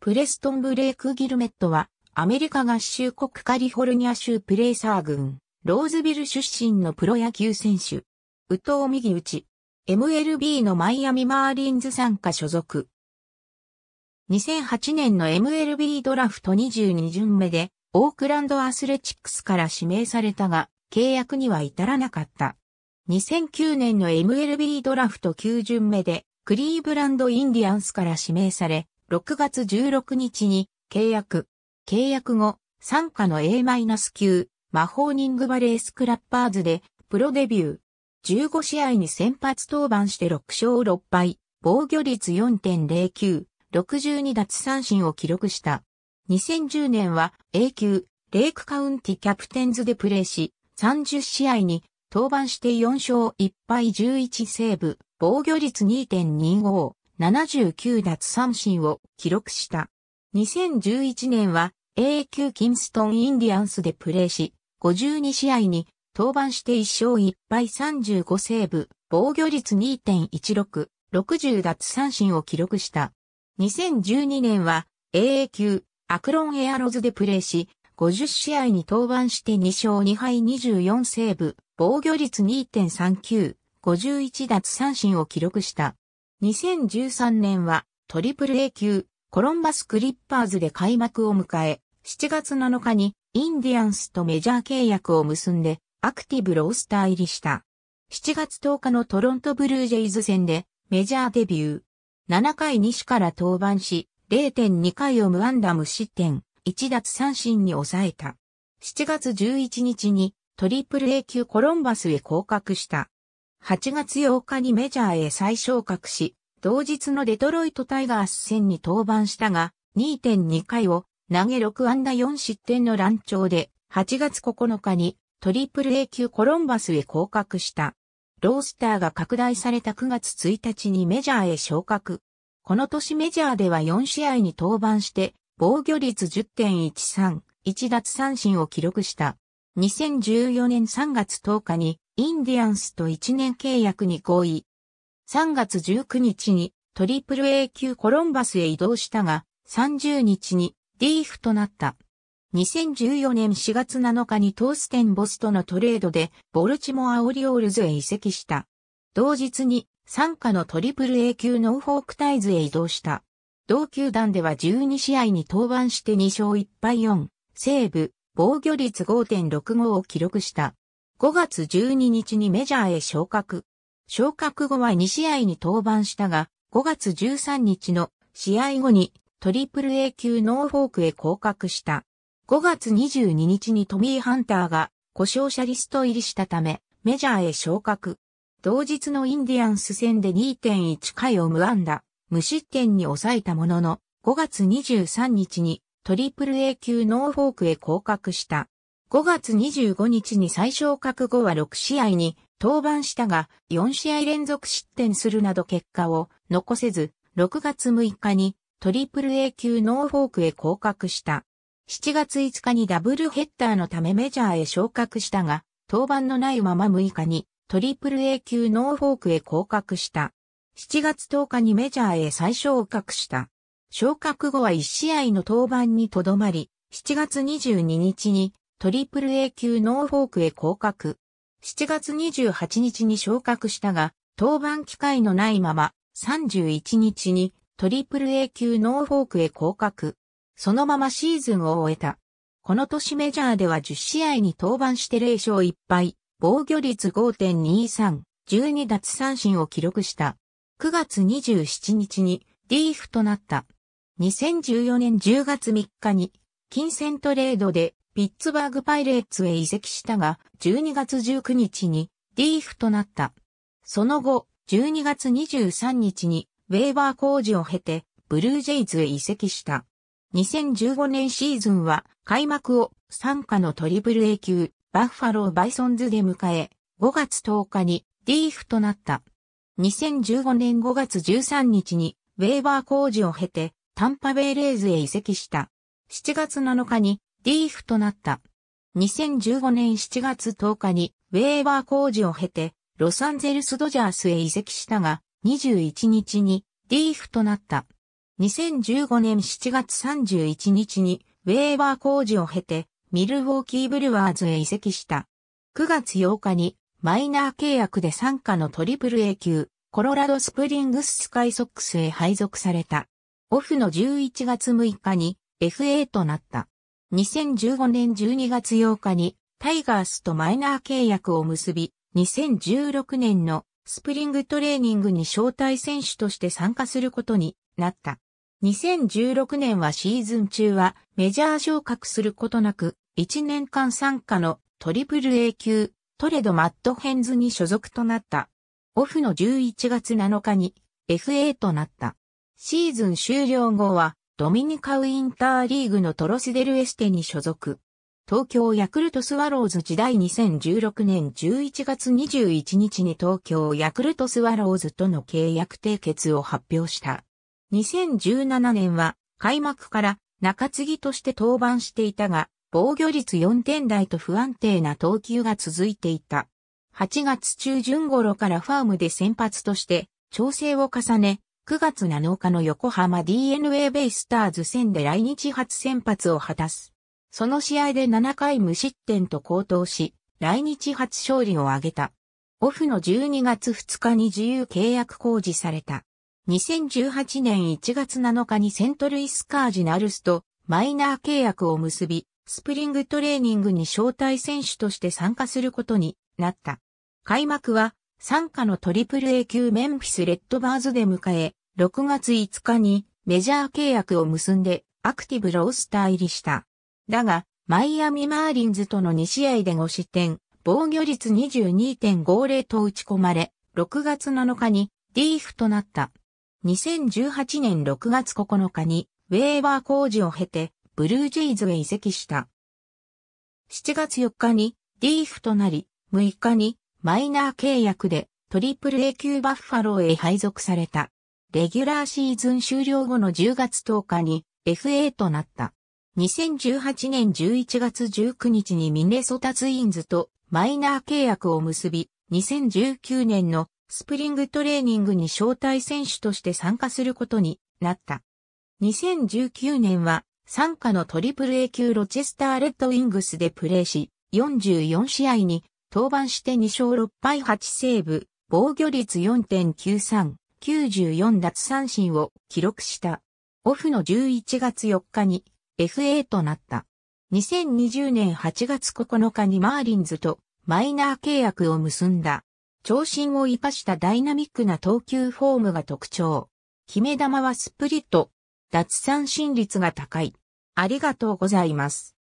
プレストン・ブレイク・ギルメットは、アメリカ合衆国カリフォルニア州プレイサー郡、ローズビル出身のプロ野球選手。宇藤右打ち。MLB のマイアミマーリンズ参加所属。2008年の MLB ドラフト22巡目で、オークランドアスレチックスから指名されたが、契約には至らなかった。2009年の MLB ドラフト9巡目で、クリーブランドインディアンスから指名され、6月16日に契約。契約後、参加の A- 級、魔法ニングバレースクラッパーズで、プロデビュー。15試合に先発登板して6勝6敗、防御率4.09、62奪三振を記録した。2010年は A 級、レイクカウンティキャプテンズでプレーし、30試合に登板して4勝1敗11セーブ、防御率2.25、79奪三振を記録した。2011年は A 級キンストンインディアンスでプレーし、52試合に登板して1勝1敗35セーブ、防御率2.16、60奪三振を記録した。2012年は AA 級アクロンエアロズでプレーし、50試合に登板して2勝2敗24セーブ、防御率2.39、51奪三振を記録した。2013年はトリプル A 級コロンバスクリッパーズで開幕を迎え、7月7日にインディアンスとメジャー契約を結んでアクティブロースター入りした。7月10日のトロントブルージェイズ戦でメジャーデビュー。7回西から登板し、0.2回を無安打無失点、1奪三振に抑えた。7月11日にトリプル A 級コロンバスへ降格した。8月8日にメジャーへ再昇格し、同日のデトロイトタイガース戦に登板したが、2.2回を投げ6安打4失点の乱調で、8月9日にトリプル A 級コロンバスへ降格した。ロースターが拡大された9月1日にメジャーへ昇格。この年メジャーでは4試合に登板して、防御率10.13、1奪三振を記録した。2014年3月10日にインディアンスと1年契約に合意。3月19日にトリプル A 級コロンバスへ移動したが、30日にディーフとなった。2014年4月7日にトーステン・ボスとのトレードでボルチモア・オリオールズへ移籍した。同日に参加のトリプル A 級ノーフォークタイズへ移動した。同球団では12試合に登板して2勝1敗4、セーブ、防御率5.65を記録した。5月12日にメジャーへ昇格。昇格後は2試合に登板したが、5月13日の試合後にトリプル A 級ノーフォークへ降格した。5月22日にトミー・ハンターが故障者リスト入りしたため、メジャーへ昇格。同日のインディアンス戦で2.1回を無安打、無失点に抑えたものの、5月23日にトリプル A 級ノーフォークへ降格した。5月25日に最小覚後は6試合に登板したが、4試合連続失点するなど結果を残せず、6月6日にトリプル A 級ノーフォークへ降格した。7月5日にダブルヘッダーのためメジャーへ昇格したが、登板のないまま6日にトリプル A 級ノーフォークへ降格した。7月10日にメジャーへ再昇格した。昇格後は1試合の登板にとどまり、7月22日にトリプル A 級ノーフォークへ降格。7月28日に昇格したが、登板機会のないまま、31日にトリプル A 級ノーフォークへ降格。そのままシーズンを終えた。この年メジャーでは10試合に登板して0勝1敗、防御率5.23、12奪三振を記録した。9月27日にリーフとなった。2014年10月3日に金銭トレードでピッツバーグパイレーツへ移籍したが、12月19日にリーフとなった。その後、12月23日にウェーバー工事を経て、ブルージェイズへ移籍した。2015年シーズンは開幕を参加のトリプル A 級バッファローバイソンズで迎え、5月10日にリーフとなった。2015年5月13日にウェーバー工事を経てタンパベイレーズへ移籍した。7月7日にリーフとなった。2015年7月10日にウェーバー工事を経てロサンゼルスドジャースへ移籍したが21日にリーフとなった。2015年7月31日にウェーバー工事を経てミルウォーキーブルワーズへ移籍した。9月8日にマイナー契約で参加のトリプル A 級コロラドスプリングススカイソックスへ配属された。オフの11月6日に FA となった。2015年12月8日にタイガースとマイナー契約を結び、2016年のスプリングトレーニングに招待選手として参加することになった。2016年はシーズン中はメジャー昇格することなく、1年間参加のトリプル A 級、トレドマットヘンズに所属となった。オフの11月7日に FA となった。シーズン終了後はドミニカウインターリーグのトロスデルエステに所属。東京ヤクルトスワローズ時代2016年11月21日に東京ヤクルトスワローズとの契約締結を発表した。2017年は開幕から中継ぎとして登板していたが、防御率4点台と不安定な投球が続いていた。8月中旬頃からファームで先発として調整を重ね、9月7日の横浜 DNA ベイスターズ戦で来日初先発を果たす。その試合で7回無失点と高騰し、来日初勝利を挙げた。オフの12月2日に自由契約公示された。2018年1月7日にセントルイスカージナルスとマイナー契約を結び、スプリングトレーニングに招待選手として参加することになった。開幕は、参加のトリプル A 級メンフィスレッドバーズで迎え、6月5日にメジャー契約を結んでアクティブロースター入りした。だが、マイアミマーリンズとの2試合で5失点、防御率22.50と打ち込まれ、6月7日にリーフとなった。2018年6月9日にウェーバー工事を経てブルージェイズへ移籍した。7月4日にリーフとなり、6日にマイナー契約でトリプル A 級バッファローへ配属された。レギュラーシーズン終了後の10月10日に FA となった。2018年11月19日にミネソタツインズとマイナー契約を結び、2019年のスプリングトレーニングに招待選手として参加することになった。2019年は参加のトリプル A 級ロチェスターレッドウィングスでプレーし、44試合に登板して2勝6敗8セーブ、防御率4.93、94奪三振を記録した。オフの11月4日に FA となった。2020年8月9日にマーリンズとマイナー契約を結んだ。長身を活かしたダイナミックな投球フォームが特徴。決め球はスプリット。脱三振率が高い。ありがとうございます。